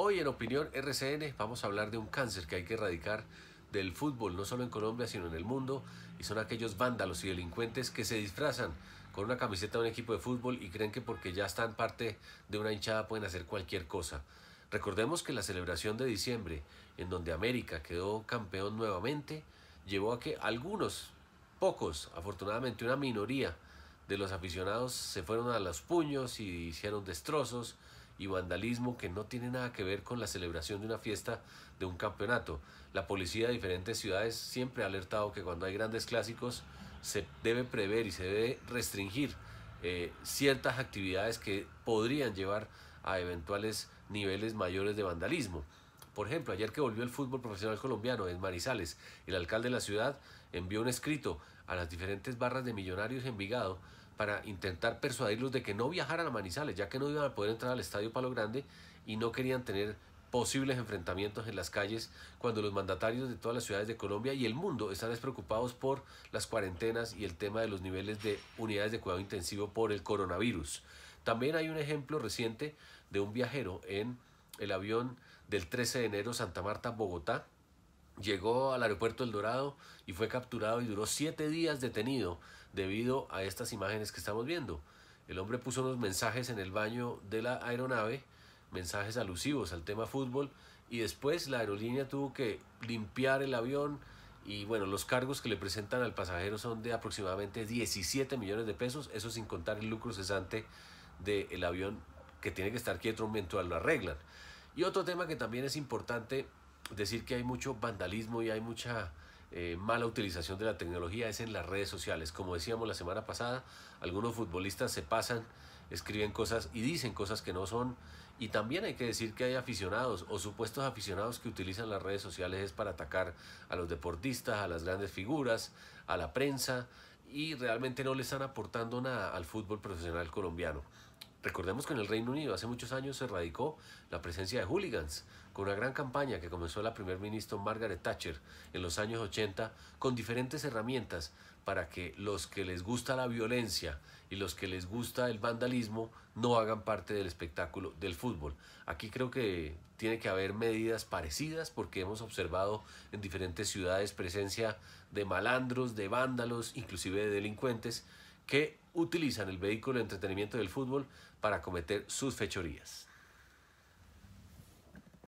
Hoy en Opinión RCN vamos a hablar de un cáncer que hay que erradicar del fútbol, no solo en Colombia, sino en el mundo, y son aquellos vándalos y delincuentes que se disfrazan con una camiseta de un equipo de fútbol y creen que porque ya están parte de una hinchada pueden hacer cualquier cosa. Recordemos que la celebración de diciembre, en donde América quedó campeón nuevamente, llevó a que algunos, pocos, afortunadamente una minoría de los aficionados se fueron a los puños y hicieron destrozos y vandalismo que no tiene nada que ver con la celebración de una fiesta de un campeonato. La policía de diferentes ciudades siempre ha alertado que cuando hay grandes clásicos se debe prever y se debe restringir eh, ciertas actividades que podrían llevar a eventuales niveles mayores de vandalismo. Por ejemplo, ayer que volvió el fútbol profesional colombiano en Marizales, el alcalde de la ciudad envió un escrito a las diferentes barras de millonarios en Vigado para intentar persuadirlos de que no viajaran a Manizales, ya que no iban a poder entrar al Estadio Palo Grande y no querían tener posibles enfrentamientos en las calles cuando los mandatarios de todas las ciudades de Colombia y el mundo están despreocupados por las cuarentenas y el tema de los niveles de unidades de cuidado intensivo por el coronavirus. También hay un ejemplo reciente de un viajero en el avión del 13 de enero Santa Marta, Bogotá. Llegó al aeropuerto El Dorado y fue capturado y duró siete días detenido debido a estas imágenes que estamos viendo. El hombre puso unos mensajes en el baño de la aeronave, mensajes alusivos al tema fútbol, y después la aerolínea tuvo que limpiar el avión y bueno, los cargos que le presentan al pasajero son de aproximadamente 17 millones de pesos, eso sin contar el lucro cesante del avión que tiene que estar quieto mientras lo arreglan. Y otro tema que también es importante decir que hay mucho vandalismo y hay mucha eh, mala utilización de la tecnología es en las redes sociales. Como decíamos la semana pasada, algunos futbolistas se pasan, escriben cosas y dicen cosas que no son. Y también hay que decir que hay aficionados o supuestos aficionados que utilizan las redes sociales es para atacar a los deportistas, a las grandes figuras, a la prensa y realmente no le están aportando nada al fútbol profesional colombiano. Recordemos que en el Reino Unido hace muchos años se radicó la presencia de hooligans, con una gran campaña que comenzó la primer ministro Margaret Thatcher en los años 80 con diferentes herramientas para que los que les gusta la violencia y los que les gusta el vandalismo no hagan parte del espectáculo del fútbol. Aquí creo que tiene que haber medidas parecidas porque hemos observado en diferentes ciudades presencia de malandros, de vándalos, inclusive de delincuentes que utilizan el vehículo de entretenimiento del fútbol para cometer sus fechorías.